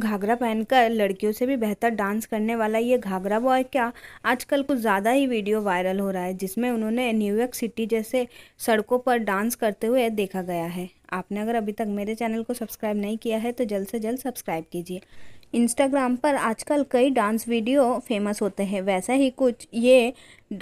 घाघरा पहनकर लड़कियों से भी बेहतर डांस करने वाला ये घाघरा बॉय क्या आजकल कुछ ज़्यादा ही वीडियो वायरल हो रहा है जिसमें उन्होंने न्यूयॉर्क सिटी जैसे सड़कों पर डांस करते हुए देखा गया है आपने अगर अभी तक मेरे चैनल को सब्सक्राइब नहीं किया है तो जल्द से जल्द सब्सक्राइब कीजिए इंस्टाग्राम पर आजकल कई डांस वीडियो फेमस होते हैं वैसा ही कुछ ये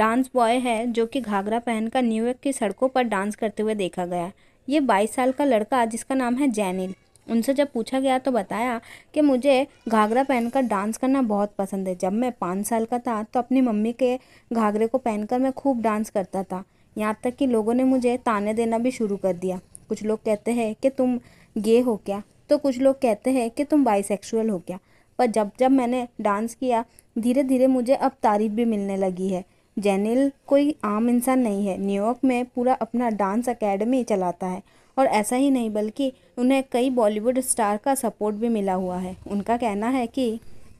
डांस बॉय है जो कि घाघरा पहनकर न्यूयॉर्क की सड़कों पर डांस करते हुए देखा गया ये 22 साल का लड़का जिसका नाम है जैनिल उनसे जब पूछा गया तो बताया कि मुझे घाघरा पहनकर डांस करना बहुत पसंद है जब मैं पाँच साल का था तो अपनी मम्मी के घाघरे को पहनकर मैं खूब डांस करता था यहाँ तक कि लोगों ने मुझे ताने देना भी शुरू कर दिया कुछ लोग कहते हैं कि तुम गे हो क्या तो कुछ लोग कहते हैं कि तुम बाइसेक्सुअल हो क्या पर जब जब मैंने डांस किया धीरे धीरे मुझे अब तारीफ भी मिलने लगी है जेनिल कोई आम इंसान नहीं है न्यूयॉर्क में पूरा अपना डांस अकेडमी चलाता है और ऐसा ही नहीं बल्कि उन्हें कई बॉलीवुड स्टार का सपोर्ट भी मिला हुआ है उनका कहना है कि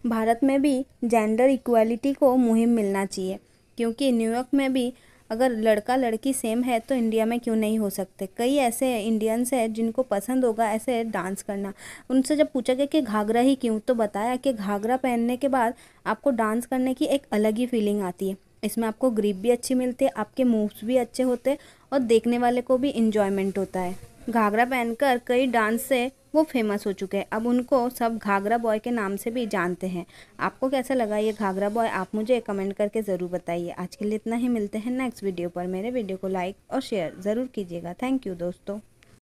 भारत में भी जेंडर इक्वलिटी को मुहिम मिलना चाहिए क्योंकि न्यूयॉर्क में भी अगर लड़का लड़की सेम है तो इंडिया में क्यों नहीं हो सकते कई ऐसे इंडियंस हैं जिनको पसंद होगा ऐसे डांस करना उनसे जब पूछा गया कि घाघरा ही क्यों तो बताया कि घाघरा पहनने के बाद आपको डांस करने की एक अलग ही फीलिंग आती है इसमें आपको ग्रिप भी अच्छी मिलती है आपके मूव्स भी अच्छे होते हैं और देखने वाले को भी इन्जॉयमेंट होता है घाघरा पहनकर कई डांस से वो फेमस हो चुके हैं अब उनको सब घाघरा बॉय के नाम से भी जानते हैं आपको कैसा लगा ये घाघरा बॉय आप मुझे कमेंट करके ज़रूर बताइए आज के लिए इतना ही मिलते हैं नेक्स्ट वीडियो पर मेरे वीडियो को लाइक और शेयर ज़रूर कीजिएगा थैंक यू दोस्तों